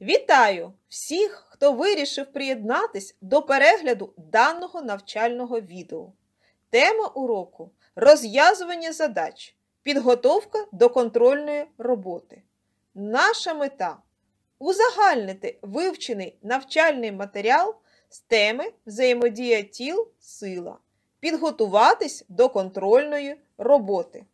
Вітаю всіх, хто вирішив приєднатись до перегляду даного навчального відео. Тема уроку розв'язування задач, підготовка до контрольної роботи. Наша мета узагальнити вивчений навчальний матеріал з теми взаємодія тіл сила, підготуватись до контрольної роботи.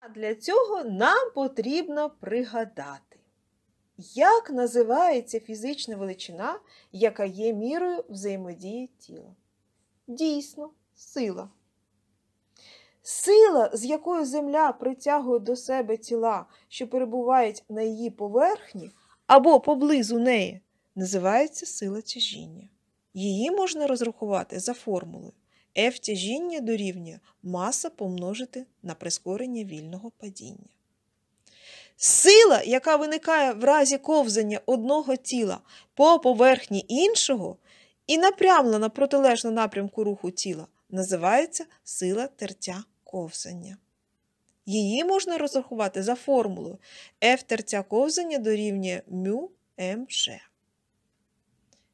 А для цього нам потрібно пригадати. Як називається фізична величина, яка є мірою взаємодії тіла? Дійсно, сила. Сила, з якою земля притягує до себе тіла, що перебувають на її поверхні або поблизу неї, називається сила тяжіння. Її можна розрахувати за формулою F тяжіння дорівнює маса помножити на прискорення вільного падіння. Сила, яка виникає в разі ковзання одного тіла по поверхні іншого і напрямлена протилежно напрямку руху тіла, називається сила тертя ковзання. Її можна розрахувати за формулою F тертя ковзання дорівнює мю МЖ. Ем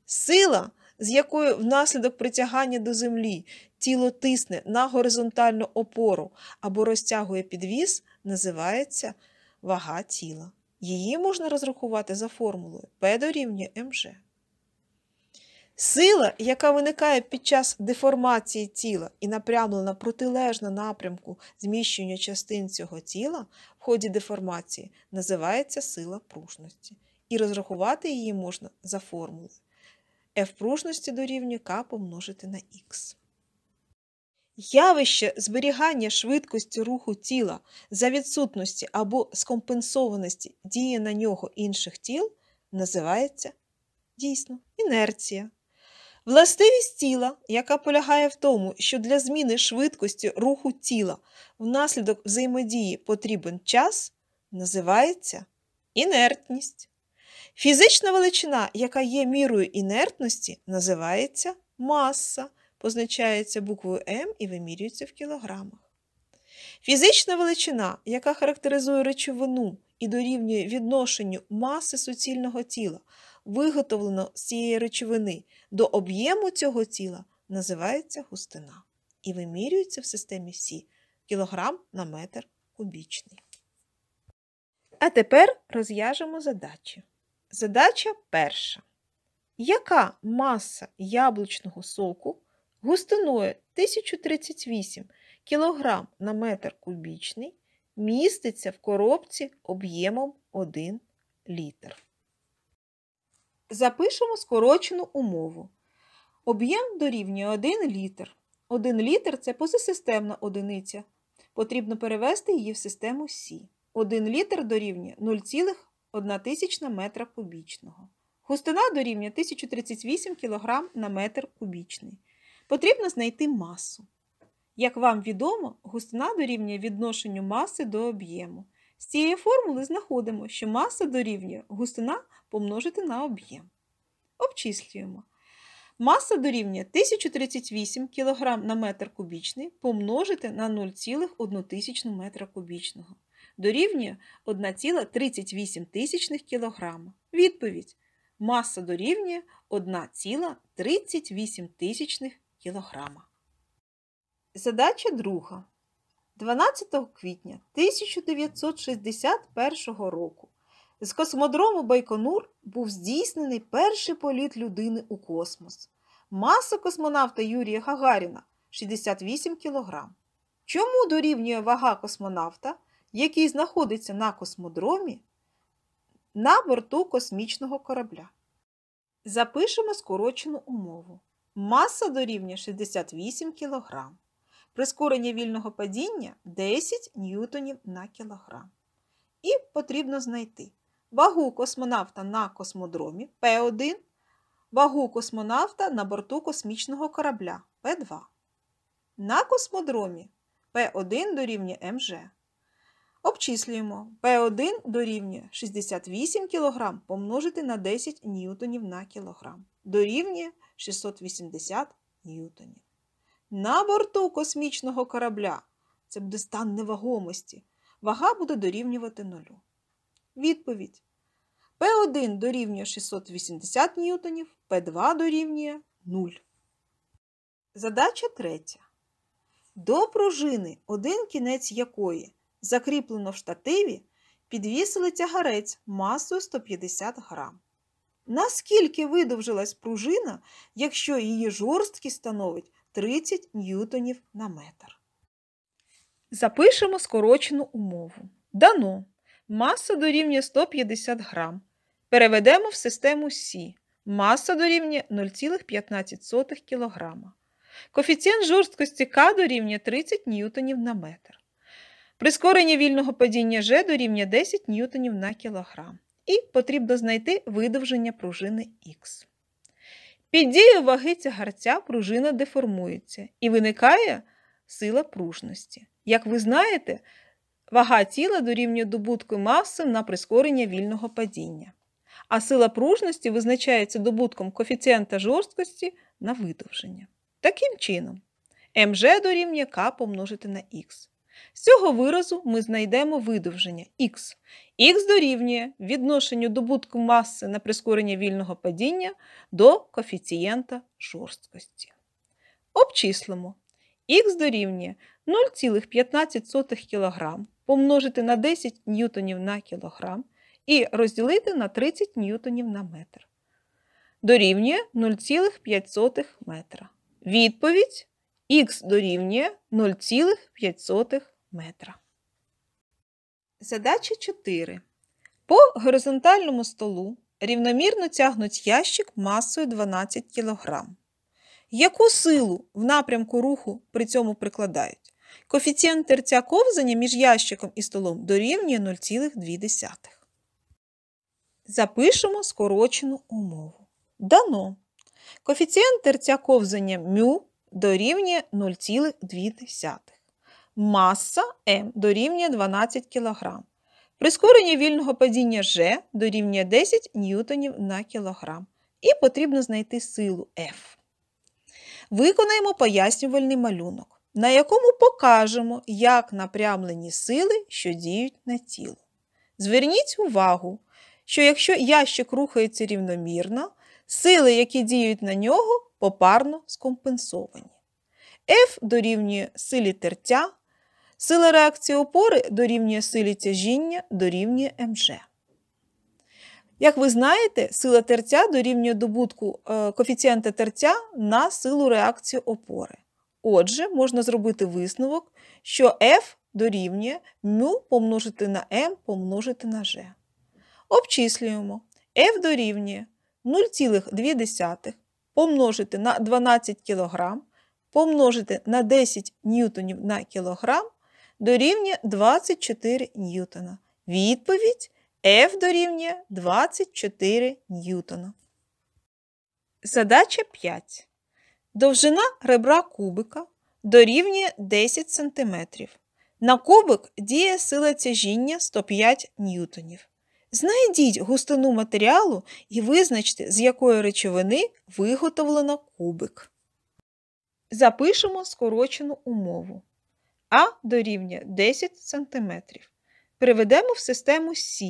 сила, з якою внаслідок притягання до землі тіло тисне на горизонтальну опору або розтягує підвіс, називається вага тіла. Її можна розрахувати за формулою P дорівнює МЖ. Сила, яка виникає під час деформації тіла і напрямлена протилежно напрямку зміщення частин цього тіла в ході деформації, називається сила пружності. І розрахувати її можна за формулою. F пружності дорівнює К помножити на Х. Явище зберігання швидкості руху тіла за відсутності або скомпенсованості дії на нього інших тіл називається дійсно інерція. Властивість тіла, яка полягає в тому, що для зміни швидкості руху тіла внаслідок взаємодії потрібен час, називається інертність. Фізична величина, яка є мірою інертності, називається маса позначається буквою М і вимірюється в кілограмах. Фізична величина, яка характеризує речовину і дорівнює відношенню маси суцільного тіла, виготовлено з цієї речовини до об'єму цього тіла, називається густина і вимірюється в системі Сі кілограм на метр кубічний. А тепер розв'яжемо задачі. Задача перша. Яка маса яблучного соку густиною 1038 кг на метр кубічний міститься в коробці об'ємом 1 літр. Запишемо скорочену умову. Об'єм дорівнює 1 літр. 1 літр це позисистемна одиниця. Потрібно перевести її в систему Сі. 1 літр дорівнює 0,1 метра кубічного. Густина дорівнює 1038 кг на метр кубічний. Потрібно знайти масу. Як вам відомо, густина дорівнює відношенню маси до об'єму. З цієї формули знаходимо, що маса дорівнює густина помножити на об'єм. Обчислюємо. Маса дорівнює 1038 кг на метр кубічний помножити на 0,1 метра кубічного. Дорівнює 1,38 кг. Відповідь: маса дорівнює 1,38 кілограма. Задача друга. 12 квітня 1961 року з космодрому Байконур був здійснений перший політ людини у космос. Маса космонавта Юрія Гагаріна 68 кг. Чому дорівнює вага космонавта, який знаходиться на космодромі, на борту космічного корабля? Запишемо скорочену умову. Маса дорівнює 68 кг. Прискорення вільного падіння 10 ньютонів на кілограм. І потрібно знайти вагу космонавта на космодромі П1, вагу космонавта на борту космічного корабля П2. На космодромі П1 дорівнює МЖ. Обчислюємо П1 дорівнює 68 кг помножити на 10 ньютонів на кілограм. Дорівнює 680 ньютонів. На борту космічного корабля це буде стан невагомості. Вага буде дорівнювати нулю. Відповідь. п 1 дорівнює 680 ньютонів, п 2 дорівнює 0. Задача третя. До пружини, один кінець якої закріплено в штативі, підвісили тягарець масою 150 грам. Наскільки видовжилась пружина, якщо її жорсткість становить 30 ньютонів на метр? Запишемо скорочену умову. Дано. Маса дорівнює 150 грам. Переведемо в систему Сі. Маса дорівнює 0,15 кг. Коефіцієнт жорсткості К дорівнює 30 ньютонів на метр. Прискорення вільного падіння ж дорівнює 10 ньютонів на кілограм і потрібно знайти видовження пружини Х. Під дією ваги тягарця пружина деформується і виникає сила пружності. Як ви знаєте, вага тіла дорівнює добутку маси на прискорення вільного падіння. А сила пружності визначається добутком коефіцієнта жорсткості на видовження. Таким чином, МЖ дорівнює К помножити на Х. З цього виразу ми знайдемо видовження х. Х дорівнює відношенню добутку маси на прискорення вільного падіння до коефіцієнта жорсткості. Обчислимо х дорівнює 0,15 кг помножити на 10 ньютонів на кілограм і розділити на 30 ньютонів на метр. Дорівнює 0,5 метра. Відповідь Х дорівнює 0,5 метра. Задача 4. По горизонтальному столу рівномірно тягнуть ящик масою 12 кг. Яку силу в напрямку руху при цьому прикладають? Коефіцієнт терця ковзання між ящиком і столом дорівнює 0,2. Запишемо скорочену умову. Дано. Коефіцієнт терця ковзання μ дорівнює 0,2. Маса М дорівнює 12 кг. Прискорення вільного падіння G дорівнює 10 ньютонів на кілограм. І потрібно знайти силу F. Виконаємо пояснювальний малюнок, на якому покажемо, як напрямлені сили, що діють на тіло. Зверніть увагу, що якщо ящик рухається рівномірно, Сили, які діють на нього, попарно скомпенсовані. F дорівнює силі тертя, сила реакції опори дорівнює силі тяжіння дорівнює МЖ. Як ви знаєте, сила тертя дорівнює добутку е, коефіцієнта тертя на силу реакції опори. Отже, можна зробити висновок, що F дорівнює μ помножити на m помножити на g. Обчислюємо F дорівнює 0,2 помножити на 12 кг, помножити на 10 ньютонів на кілограм дорівнює 24 ньютона. Відповідь F дорівнює 24 ньютона. Задача 5. Довжина ребра кубика дорівнює 10 см. На кубик діє сила тяжіння 105 ньютонів. Знайдіть густину матеріалу і визначте, з якої речовини виготовлено кубик. Запишемо скорочену умову. А дорівнює 10 см. Переведемо в систему С.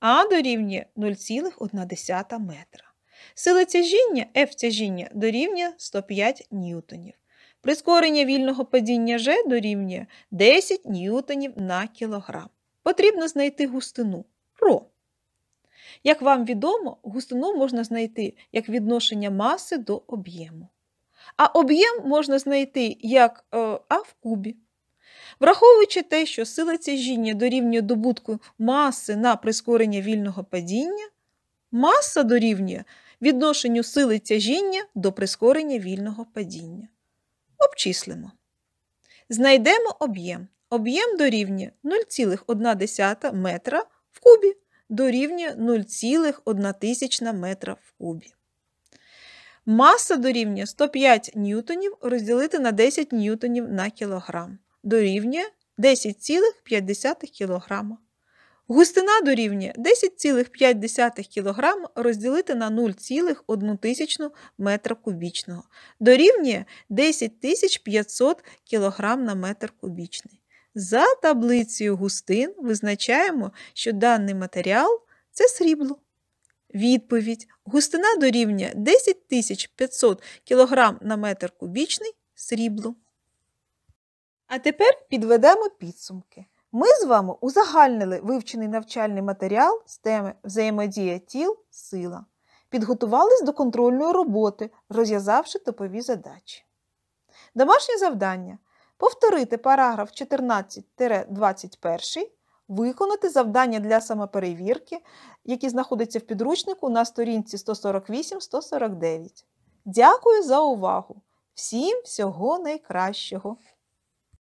А дорівнює 0,1 метра. Сила тяжіння F тяжіння дорівнює 105 ньютонів. Прискорення вільного падіння G дорівнює 10 ньютонів на кілограм. Потрібно знайти густину ρ. Як вам відомо, густину можна знайти як відношення маси до об'єму. А об'єм можна знайти як е, А в кубі. Враховуючи те, що сила тяжіння дорівнює добутку маси на прискорення вільного падіння, маса дорівнює відношенню сили тяжіння до прискорення вільного падіння. Обчислимо. Знайдемо об'єм. Об'єм дорівнює 0,1 метра в кубі дорівнює 0,1 метра в кубі. Маса дорівнює 105 ньютонів розділити на 10 ньютонів на кілограм. Дорівнює 10,5 кг. Густина дорівнює 10,5 кг розділити на 0,1 метра кубічного. Дорівнює 10 500 кг на метр кубічний. За таблицею густин визначаємо, що даний матеріал це срібло. Відповідь: густина дорівнює 10 500 кг на метр кубічний срібло. А тепер підведемо підсумки. Ми з вами узагальнили вивчений навчальний матеріал з теми взаємодія тіл, сила. Підготувались до контрольної роботи, розв'язавши топові задачі. Домашнє завдання повторити параграф 14-21, виконати завдання для самоперевірки, які знаходяться в підручнику на сторінці 148-149. Дякую за увагу! Всім всього найкращого!